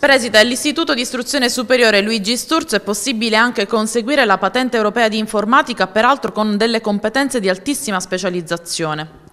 Presita, all'Istituto di Istruzione Superiore Luigi Sturzo è possibile anche conseguire la patente europea di informatica, peraltro con delle competenze di altissima specializzazione.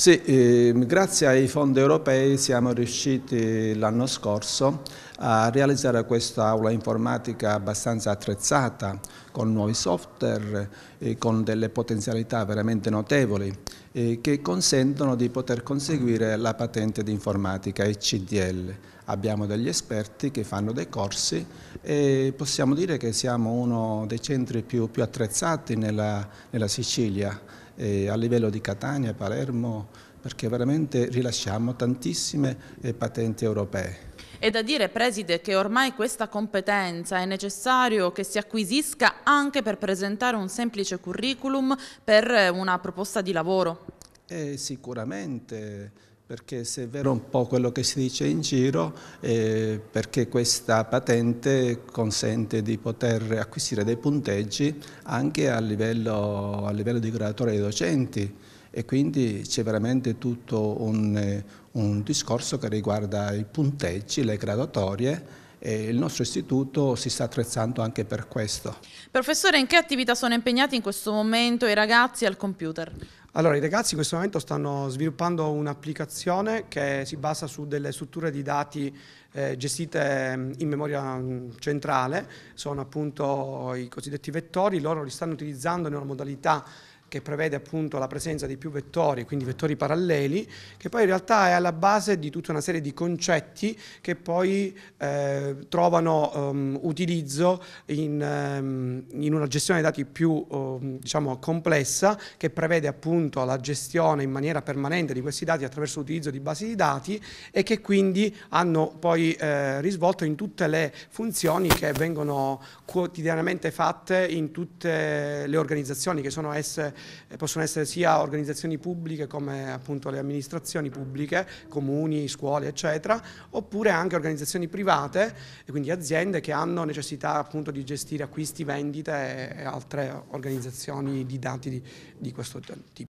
Sì, eh, grazie ai fondi europei siamo riusciti l'anno scorso a realizzare questa aula informatica abbastanza attrezzata con nuovi software e con delle potenzialità veramente notevoli eh, che consentono di poter conseguire la patente di informatica e CDL. Abbiamo degli esperti che fanno dei corsi e possiamo dire che siamo uno dei centri più, più attrezzati nella, nella Sicilia eh, a livello di Catania, Palermo, perché veramente rilasciamo tantissime eh, patenti europee. È da dire, Preside, che ormai questa competenza è necessario che si acquisisca anche per presentare un semplice curriculum per eh, una proposta di lavoro. Eh, sicuramente perché se è vero un po' quello che si dice in giro, eh, perché questa patente consente di poter acquisire dei punteggi anche a livello, a livello di gradatore dei docenti e quindi c'è veramente tutto un, un discorso che riguarda i punteggi, le graduatorie e il nostro istituto si sta attrezzando anche per questo. Professore, in che attività sono impegnati in questo momento i ragazzi al computer? Allora, i ragazzi in questo momento stanno sviluppando un'applicazione che si basa su delle strutture di dati eh, gestite mm, in memoria mm, centrale, sono appunto i cosiddetti vettori, loro li stanno utilizzando in una modalità che prevede appunto la presenza di più vettori, quindi vettori paralleli, che poi in realtà è alla base di tutta una serie di concetti che poi eh, trovano um, utilizzo in, um, in, una gestione dei dati più um, diciamo, complessa, che prevede appunto la gestione in maniera permanente di questi dati attraverso l'utilizzo di basi di dati e che quindi hanno poi eh, risvolto in tutte le funzioni che vengono quotidianamente fatte in tutte le organizzazioni che sono esse eh, possono essere sia organizzazioni pubbliche come appunto le amministrazioni pubbliche, comuni, scuole eccetera, oppure anche organizzazioni private e quindi aziende che hanno necessità appunto di gestire acquisti, vendite e altre organizzazioni di dati di, di questo tipo.